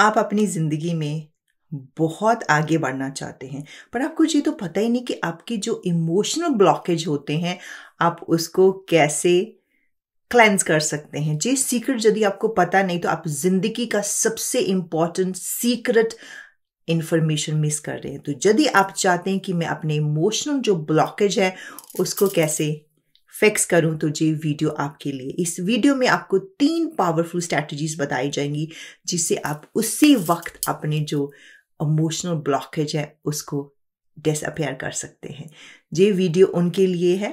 आप अपनी ज़िंदगी में बहुत आगे बढ़ना चाहते हैं पर आपको ये तो पता ही नहीं कि आपके जो इमोशनल ब्लॉकेज होते हैं आप उसको कैसे क्लेंस कर सकते हैं जी सीक्रेट यदि आपको पता नहीं तो आप जिंदगी का सबसे इम्पॉर्टेंट सीक्रेट इन्फॉर्मेशन मिस कर रहे हैं तो यदि आप चाहते हैं कि मैं अपने इमोशनल जो ब्लॉकेज है उसको कैसे फिक्स करूं तुझे तो वीडियो आपके लिए इस वीडियो में आपको तीन पावरफुल स्ट्रैटेजीज बताई जाएंगी जिससे आप उसी वक्त अपने जो इमोशनल ब्लॉकेज है उसको डिसअपेयर कर सकते हैं ये वीडियो उनके लिए है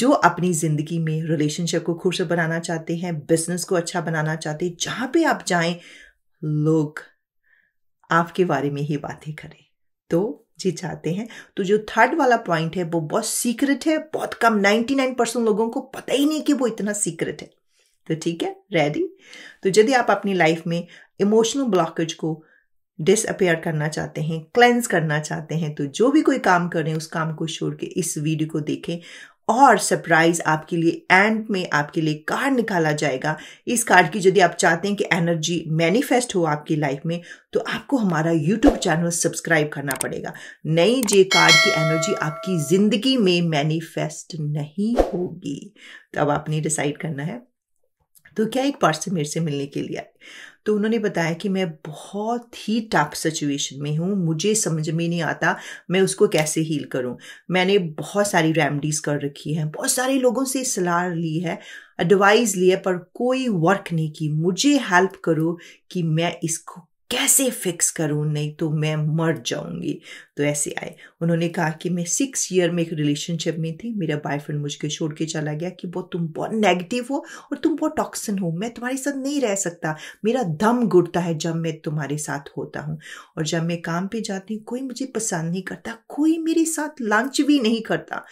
जो अपनी ज़िंदगी में रिलेशनशिप को खुश बनाना चाहते हैं बिजनेस को अच्छा बनाना चाहते हैं जहाँ पे आप जाएं लोग आपके बारे में ही बातें करें तो जी चाहते हैं तो जो थर्ड वाला पॉइंट है वो बहुत सीक्रेट है बहुत कम 99 परसेंट लोगों को पता ही नहीं कि वो इतना सीक्रेट है तो ठीक है रेडी तो यदि आप अपनी लाइफ में इमोशनल ब्लॉकेज को डिसअपेयर करना चाहते हैं क्लेंस करना चाहते हैं तो जो भी कोई काम करें उस काम को छोड़ के इस वीडियो को देखें और सरप्राइज आपके लिए एंड में आपके लिए कार्ड निकाला जाएगा इस कार्ड की यदि आप चाहते हैं कि एनर्जी मैनिफेस्ट हो आपकी लाइफ में तो आपको हमारा यूट्यूब चैनल सब्सक्राइब करना पड़ेगा नई जे कार्ड की एनर्जी आपकी ज़िंदगी में मैनिफेस्ट नहीं होगी तो अब आपने डिसाइड करना है तो क्या एक पर्सन मेरे से मिलने के लिए आए तो उन्होंने बताया कि मैं बहुत ही टफ सिचुएशन में हूँ मुझे समझ में नहीं आता मैं उसको कैसे हील करूँ मैंने बहुत सारी रेमडीज़ कर रखी हैं बहुत सारे लोगों से सलाह ली है एडवाइस ली है पर कोई वर्क नहीं की मुझे हेल्प करो कि मैं इसको कैसे फिक्स करूँ नहीं तो मैं मर जाऊँगी तो ऐसे आए उन्होंने कहा कि मैं सिक्स ईयर में एक रिलेशनशिप में थी मेरा बॉयफ्रेंड मुझके छोड़ के चला गया कि बहुत तुम बहुत नेगेटिव हो और तुम बहुत टॉक्सिन हो मैं तुम्हारे साथ नहीं रह सकता मेरा दम घुटता है जब मैं तुम्हारे साथ होता हूँ और जब मैं काम पर जाती हूँ कोई मुझे पसंद नहीं करता कोई मेरे साथ लंच भी नहीं करता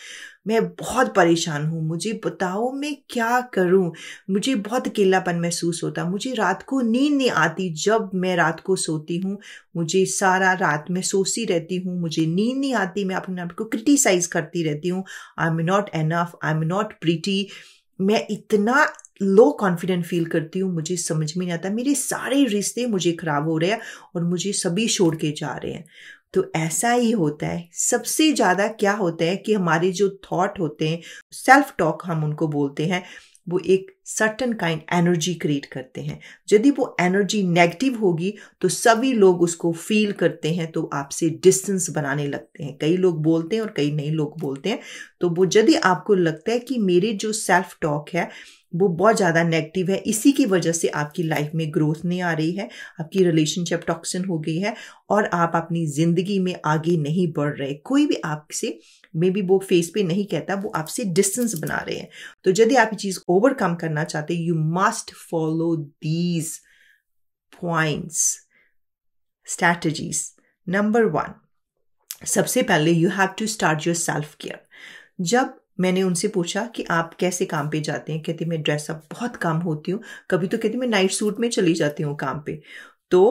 मैं बहुत परेशान हूँ मुझे बताओ मैं क्या करूँ मुझे बहुत अकेलापन महसूस होता मुझे रात को नींद नहीं आती जब मैं रात को सोती हूँ मुझे सारा रात में सोसी रहती हूँ मुझे नींद नहीं आती मैं अपने आप को क्रिटिसाइज़ करती रहती हूँ I am not enough I am not pretty मैं इतना लो कॉन्फिडेंट फील करती हूँ मुझे समझ में नहीं आता मेरे सारे रिश्ते मुझे ख़राब हो रहे हैं और मुझे सभी छोड़ के जा रहे हैं तो ऐसा ही होता है सबसे ज़्यादा क्या होता है कि हमारे जो थॉट होते हैं सेल्फ टॉक हम उनको बोलते हैं वो एक सर्टन काइंड एनर्जी क्रिएट करते हैं यदि वो एनर्जी नेगेटिव होगी तो सभी लोग उसको फील करते हैं तो आपसे डिस्टेंस बनाने लगते हैं कई लोग बोलते हैं और कई नए लोग बोलते हैं तो वो यदि आपको लगता है कि मेरे जो सेल्फ टॉक है वो बहुत ज़्यादा नेगेटिव है इसी की वजह से आपकी लाइफ में ग्रोथ नहीं आ रही है आपकी रिलेशनशिप टॉक्सिन हो गई है और आप अपनी ज़िंदगी में आगे नहीं बढ़ रहे कोई भी आपसे मे बी वो फेस पे नहीं कहता वो आपसे डिस्टेंस बना रहे हैं तो यदि आप ये चीज़ ओवरकम करना चाहते you must follow these points strategies number one सबसे पहले you have to start your self care जब मैंने उनसे पूछा कि आप कैसे काम पे जाते हैं कहती मैं ड्रेसअप बहुत कम होती हूँ कभी तो कहती मैं नाइट सूट में चली जाती हूँ काम पे तो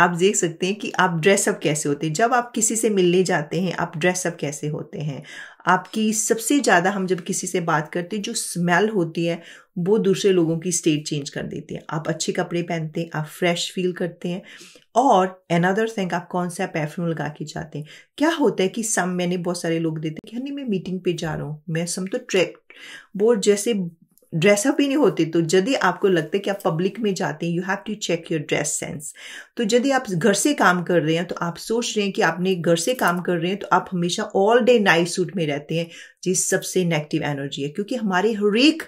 आप देख सकते हैं कि आप ड्रेसअप कैसे होते हैं जब आप किसी से मिलने जाते हैं आप ड्रेसअप कैसे होते हैं आपकी सबसे ज़्यादा हम जब किसी से बात करते हैं जो स्मेल होती है वो दूसरे लोगों की स्टेट चेंज कर देती है आप अच्छे कपड़े पहनते हैं आप फ्रेश फील करते हैं और अनदर थिंग आप कौन सा परफ्यूम लगा के जाते हैं क्या होता है कि सम मैंने बहुत सारे लोग देते हैं कि नहीं मैं मीटिंग पे जा रहा हूँ मैं सम तो ट्रैक वो जैसे ड्रेसअप ही नहीं होते तो यदि आपको लगता है कि आप पब्लिक में जाते हैं you have to check your dress sense तो यदि आप घर से काम कर रहे हैं तो आप सोच रहे हैं कि आपने घर से काम कर रहे हैं तो आप हमेशा ऑल डे नाइट सूट में रहते हैं जिस सबसे नेगेटिव एनर्जी है क्योंकि हमारे हरेक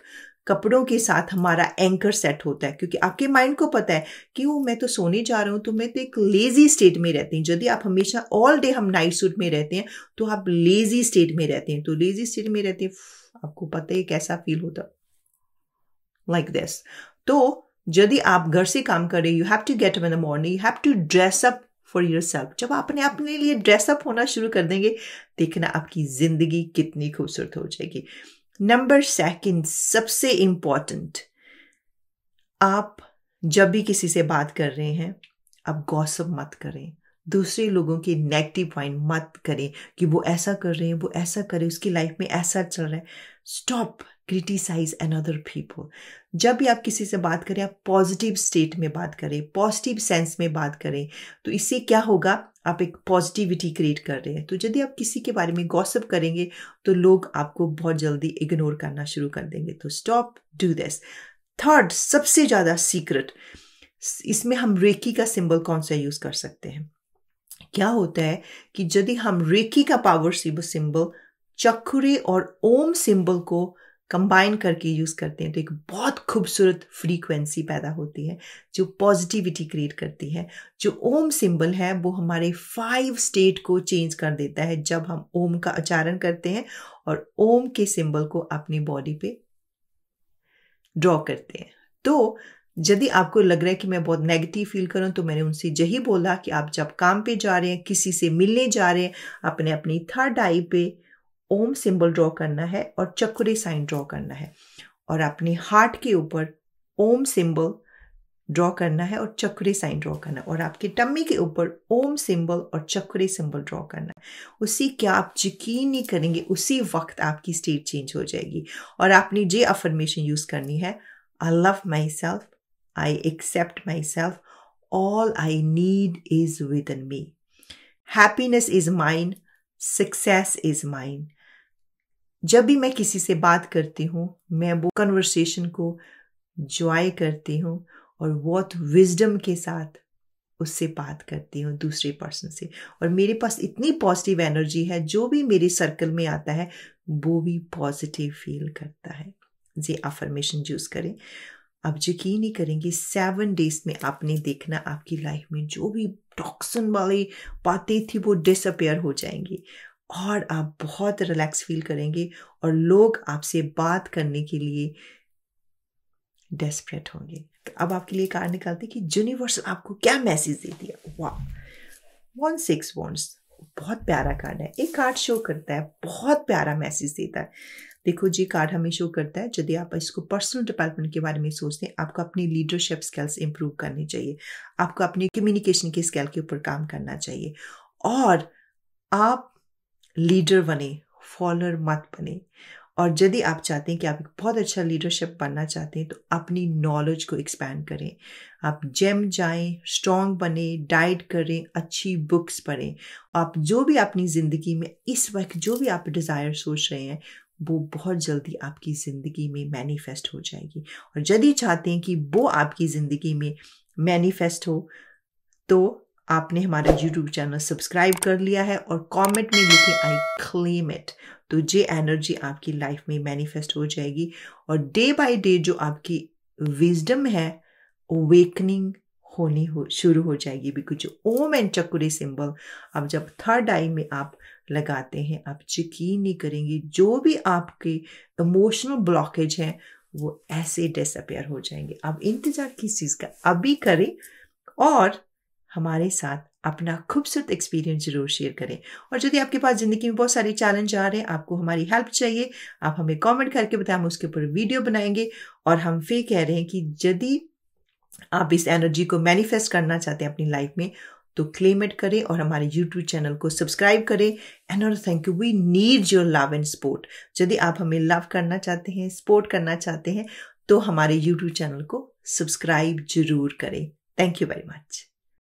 कपड़ों के साथ हमारा एंकर सेट होता है क्योंकि आपके माइंड को पता है कि वो मैं तो सोने जा रहा हूँ तो मैं तो एक लेजी स्टेट में रहती हूँ यदि आप हमेशा ऑल डे हम नाइट सूट में रहते हैं तो आप लेजी स्टेट में रहते हैं तो लेजी स्टेट में रहते हैं आपको पता है कैसा फील होता है लाइक दिस तो यदि आप घर से काम करें you have to get up in the morning you have to dress up for your self जब आप अपने अपने लिए ड्रेसअप होना शुरू कर देंगे देखना आपकी ज़िंदगी कितनी खूबसूरत हो जाएगी नंबर सेकेंड सबसे इम्पॉर्टेंट आप जब भी किसी से बात कर रहे हैं आप गौसब मत करें दूसरे लोगों के नेगेटिव पॉइंट मत करें कि वो ऐसा कर रहे हैं वो ऐसा करे उसकी लाइफ में ऐसा चल रहा है स्टॉप क्रिटिसाइज अनदर पीपल जब भी आप किसी से बात करें आप पॉजिटिव स्टेट में बात करें पॉजिटिव सेंस में बात करें तो इससे क्या होगा आप एक पॉजिटिविटी क्रिएट कर रहे हैं तो यदि आप किसी के बारे में गॉसिप करेंगे तो लोग आपको बहुत जल्दी इग्नोर करना शुरू कर देंगे तो स्टॉप डू दिस थर्ड सबसे ज़्यादा सीक्रेट इसमें हम रेकी का सिंबल कौन सा यूज़ कर सकते हैं क्या होता है कि यदि हम रेकी का पावर सिंबल चक्रे और ओम सिंबल को कंबाइन करके यूज़ करते हैं तो एक बहुत खूबसूरत फ्रीक्वेंसी पैदा होती है जो पॉजिटिविटी क्रिएट करती है जो ओम सिंबल है वो हमारे फाइव स्टेट को चेंज कर देता है जब हम ओम का उच्चारण करते हैं और ओम के सिंबल को अपनी बॉडी पे ड्रॉ करते हैं तो यदि आपको लग रहा है कि मैं बहुत नेगेटिव फील करूं तो मैंने उनसे यही बोला कि आप जब काम पे जा रहे हैं किसी से मिलने जा रहे हैं अपने अपनी थर्ड आई पे ओम सिंबल ड्रॉ करना है और चक्री साइन ड्रॉ करना है और अपने हार्ट के ऊपर ओम सिंबल ड्रॉ करना है और चक्री साइन ड्रॉ करना है और आपके टम्मी के ऊपर ओम सिंबल और चक्री सिंबल ड्रॉ करना है उसी क्या आप यकीन नहीं करेंगे उसी वक्त आपकी स्टेट चेंज हो जाएगी और आपने जे अफर्मेशन यूज़ करनी है I love my self I accept my self all I need is within me happiness is mine success is mine जब भी मैं किसी से बात करती हूँ मैं वो कन्वर्सेशन को जॉय करती हूँ और बहुत विजडम के साथ उससे बात करती हूँ दूसरे पर्सन से और मेरे पास इतनी पॉजिटिव एनर्जी है जो भी मेरे सर्कल में आता है वो भी पॉजिटिव फील करता है ये अफर्मेशन यूज़ करें आप यकीन ही करेंगे सेवन डेज में आपने देखना आपकी लाइफ में जो भी टॉक्सन वाली बातें थी वो डिसअपेयर हो जाएंगी और आप बहुत रिलैक्स फील करेंगे और लोग आपसे बात करने के लिए डेस्परेट होंगे तो अब आपके लिए कार निकालते कि यूनिवर्स आपको क्या मैसेज दे दिया वाह वन सिक्स वॉन्स बहुत प्यारा कार्ड है एक कार्ड शो करता है बहुत प्यारा मैसेज देता है देखो जी कार्ड हमें शो करता है यदि आप इसको पर्सनल डेवलपमेंट के बारे में सोचते हैं आपको अपनी लीडरशिप स्किल्स इंप्रूव करनी चाहिए आपको अपने कम्युनिकेशन के स्किल के ऊपर काम करना चाहिए और आप लीडर बने फॉलोअर मत बने और यदि आप चाहते हैं कि आप एक बहुत अच्छा लीडरशिप बनना चाहते हैं तो अपनी नॉलेज को एक्सपैंड करें आप जेम जाएं स्ट्रॉन्ग बने डाइट करें अच्छी बुक्स पढ़ें आप जो भी अपनी ज़िंदगी में इस वक्त जो भी आप डिज़ायर सोच रहे हैं वो बहुत जल्दी आपकी ज़िंदगी में मैनिफेस्ट हो जाएगी और यदि चाहते हैं कि वो आपकी ज़िंदगी में मैनिफेस्ट हो तो आपने हमारा यूट्यूब चैनल सब्सक्राइब कर लिया है और कमेंट में लिखे आई क्लेम इट तो ये एनर्जी आपकी लाइफ में मैनिफेस्ट हो जाएगी और डे बाय डे जो आपकी विजडम है वेकनिंग होनी हो शुरू हो जाएगी बिकॉज ओम एंड चकुरे सिंबल अब जब थर्ड आई में आप लगाते हैं आप यकीन नहीं करेंगे जो भी आपके इमोशनल ब्लॉकेज हैं वो ऐसे डिसअपेयर हो जाएंगे अब इंतज़ार किस चीज़ का अभी करें और हमारे साथ अपना खूबसूरत एक्सपीरियंस जरूर शेयर करें और यदि आपके पास ज़िंदगी में बहुत सारे चैलेंज आ रहे हैं आपको हमारी हेल्प चाहिए आप हमें कमेंट करके बताएं हम उसके ऊपर वीडियो बनाएंगे और हम फिर कह रहे हैं कि यदि आप इस एनर्जी को मैनिफेस्ट करना चाहते हैं अपनी लाइफ में तो क्लेम इट करें और हमारे यूट्यूब चैनल को सब्सक्राइब करें एंड और thank you we need your love and support यदि आप हमें लव करना चाहते हैं सपोर्ट करना चाहते हैं तो हमारे यूट्यूब चैनल को सब्सक्राइब जरूर करें थैंक यू वेरी मच